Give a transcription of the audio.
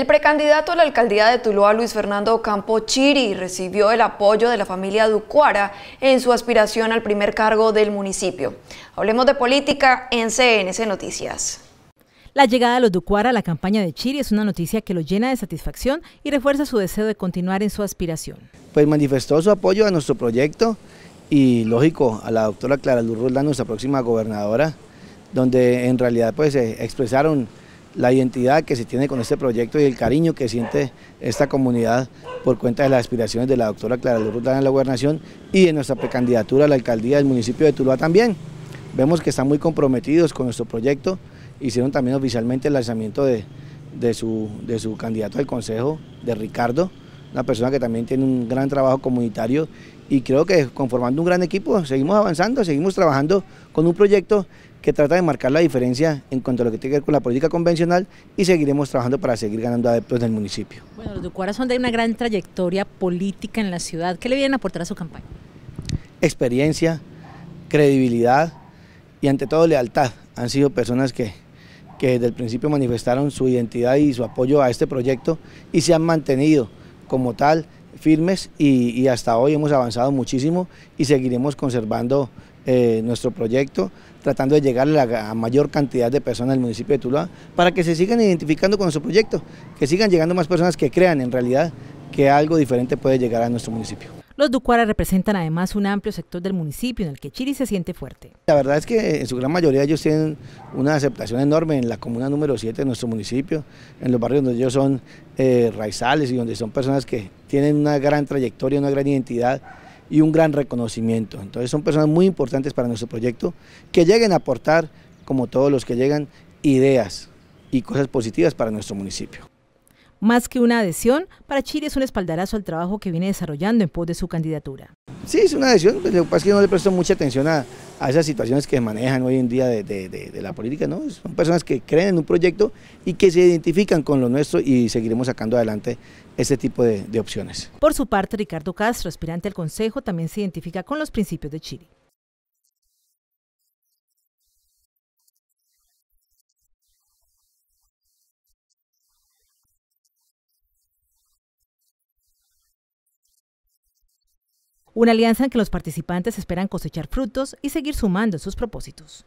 El precandidato a la alcaldía de Tuluá, Luis Fernando Campo Chiri, recibió el apoyo de la familia Ducuara en su aspiración al primer cargo del municipio. Hablemos de política en CNC Noticias. La llegada de los Ducuara a la campaña de Chiri es una noticia que lo llena de satisfacción y refuerza su deseo de continuar en su aspiración. Pues manifestó su apoyo a nuestro proyecto y, lógico, a la doctora Clara Luz Roldán, nuestra próxima gobernadora, donde en realidad pues expresaron la identidad que se tiene con este proyecto y el cariño que siente esta comunidad por cuenta de las aspiraciones de la doctora Clara Luz en la gobernación y de nuestra precandidatura a la alcaldía del municipio de Tuluá también. Vemos que están muy comprometidos con nuestro proyecto, hicieron también oficialmente el lanzamiento de, de, su, de su candidato al consejo, de Ricardo, una persona que también tiene un gran trabajo comunitario y creo que conformando un gran equipo seguimos avanzando, seguimos trabajando con un proyecto que trata de marcar la diferencia en cuanto a lo que tiene que ver con la política convencional y seguiremos trabajando para seguir ganando adeptos del municipio. Bueno, los de de una gran trayectoria política en la ciudad. ¿Qué le vienen a aportar a su campaña? Experiencia, credibilidad y ante todo lealtad. Han sido personas que, que desde el principio manifestaron su identidad y su apoyo a este proyecto y se han mantenido como tal firmes y, hasta hoy hemos avanzado muchísimo y seguiremos conservando eh, nuestro proyecto, tratando de llegar a la mayor cantidad de personas del municipio de Tuluá para que se sigan identificando con nuestro proyecto, que sigan llegando más personas que crean en realidad que algo diferente puede llegar a nuestro municipio. Los Ducuara representan además un amplio sector del municipio en el que Chiri se siente fuerte. La verdad es que en su gran mayoría ellos tienen una aceptación enorme en la comuna número 7 de nuestro municipio, en los barrios donde ellos son eh, raizales y donde son personas que tienen una gran trayectoria, una gran identidad y un gran reconocimiento. Entonces son personas muy importantes para nuestro proyecto que lleguen a aportar, como todos los que llegan, ideas y cosas positivas para nuestro municipio. Más que una adhesión, para Chile es un espaldarazo al trabajo que viene desarrollando en pos de su candidatura. Sí, es una adhesión, pues, lo que pasa es que no le presto mucha atención a, esas situaciones que manejan hoy en día de, de, la política, ¿no? Son personas que creen en un proyecto y que se identifican con lo nuestro y seguiremos sacando adelante este tipo de opciones. Por su parte, Ricardo Castro, aspirante al Consejo, también se identifica con los principios de Chile. Una alianza en que los participantes esperan cosechar frutos y seguir sumando sus propósitos.